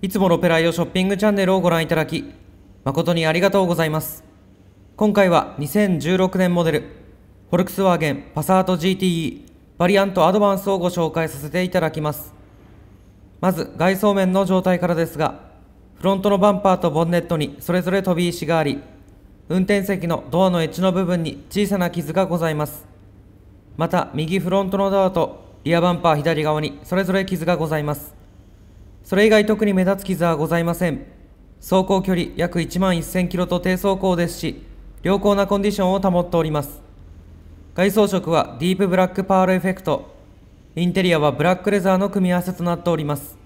いつもロペライオショッピングチャンネルをご覧いただき、誠にありがとうございます。今回は2016年モデル、フォルクスワーゲンパサート GTE バリアントアドバンスをご紹介させていただきます。まず外装面の状態からですが、フロントのバンパーとボンネットにそれぞれ飛び石があり、運転席のドアのエッジの部分に小さな傷がございます。また右フロントのドアとリアバンパー左側にそれぞれ傷がございます。それ以外特に目立つ傷はございません走行距離約1万1000キロと低走行ですし良好なコンディションを保っております外装色はディープブラックパールエフェクトインテリアはブラックレザーの組み合わせとなっております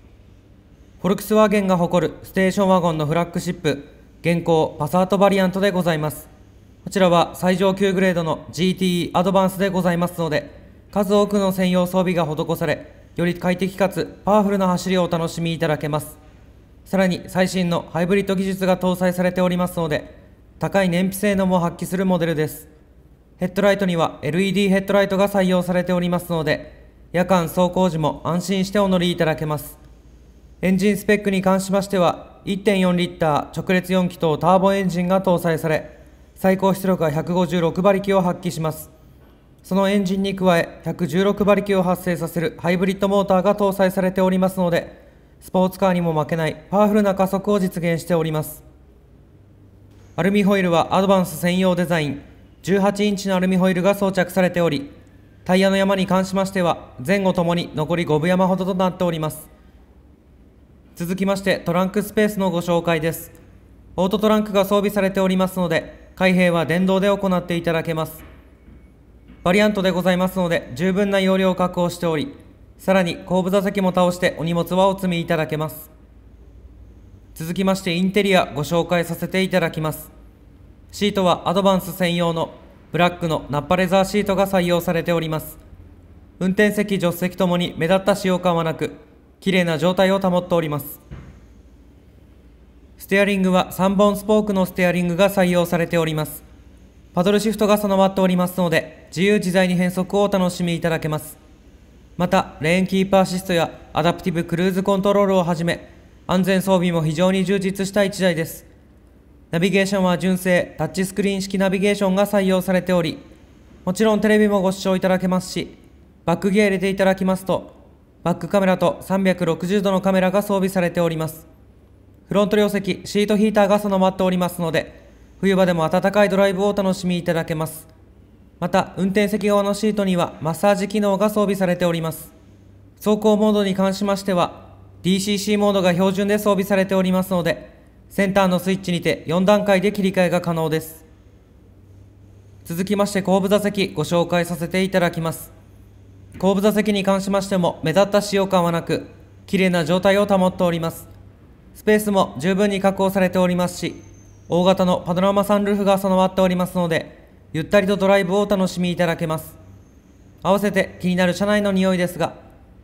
フォルクスワーゲンが誇るステーションワゴンのフラッグシップ現行パサートバリアントでございますこちらは最上級グレードの GTE アドバンスでございますので数多くの専用装備が施されより快適かつパワフルな走りをお楽しみいただけますさらに最新のハイブリッド技術が搭載されておりますので高い燃費性能も発揮するモデルですヘッドライトには LED ヘッドライトが採用されておりますので夜間走行時も安心してお乗りいただけますエンジンスペックに関しましては1.4リッター直列4気筒ターボエンジンが搭載され最高出力は156馬力を発揮しますそのエンジンに加え116馬力を発生させるハイブリッドモーターが搭載されておりますのでスポーツカーにも負けないパワフルな加速を実現しておりますアルミホイルはアドバンス専用デザイン18インチのアルミホイルが装着されておりタイヤの山に関しましては前後ともに残り5分山ほどとなっております続きましてトランクスペースのご紹介ですオートトランクが装備されておりますので開閉は電動で行っていただけますバリアントでございますので十分な容量を確保しておりさらに後部座席も倒してお荷物はお積みいただけます続きましてインテリアご紹介させていただきますシートはアドバンス専用のブラックのナッパレザーシートが採用されております運転席助手席ともに目立った使用感はなく綺麗な状態を保っておりますステアリングは3本スポークのステアリングが採用されておりますパドルシフトが備わっておりますので自由自在に変速をお楽しみいただけますまたレーンキーパーアシストやアダプティブクルーズコントロールをはじめ安全装備も非常に充実した1台ですナビゲーションは純正タッチスクリーン式ナビゲーションが採用されておりもちろんテレビもご視聴いただけますしバックギア入れていただきますとバックカメラと360度のカメラが装備されておりますフロント両席シートヒーターが備わっておりますので冬場でも暖かいドライブをお楽しみいただけます。また、運転席側のシートにはマッサージ機能が装備されております。走行モードに関しましては、DCC モードが標準で装備されておりますので、センターのスイッチにて4段階で切り替えが可能です。続きまして後部座席ご紹介させていただきます。後部座席に関しましても目立った使用感はなく、綺麗な状態を保っております。スペースも十分に確保されておりますし、大型のパノラマサンルーフが備わっておりますので、ゆったりとドライブをお楽しみいただけます。合わせて気になる車内の匂いですが、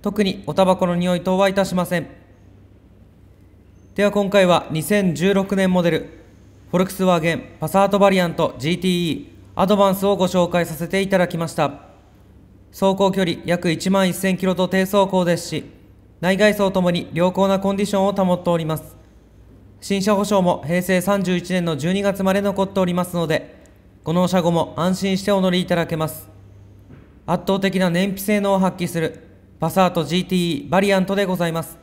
特におタバコの匂い等はいたしません。では今回は2016年モデル、フォルクスワーゲンパサートバリアント GTE アドバンスをご紹介させていただきました。走行距離約1万1000キロと低走行ですし、内外装ともに良好なコンディションを保っております。新車保証も平成31年の12月まで残っておりますので、この車後も安心してお乗りいただけます。圧倒的な燃費性能を発揮するパサート GTE バリアントでございます。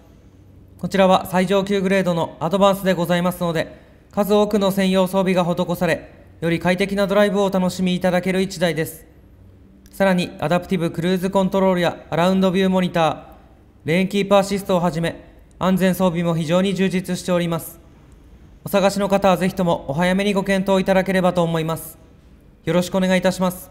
こちらは最上級グレードのアドバンスでございますので、数多くの専用装備が施され、より快適なドライブをお楽しみいただける1台です。さらに、アダプティブクルーズコントロールやアラウンドビューモニター、レーンキープアシストをはじめ、安全装備も非常に充実しております。お探しの方はぜひともお早めにご検討いただければと思います。よろしくお願いいたします。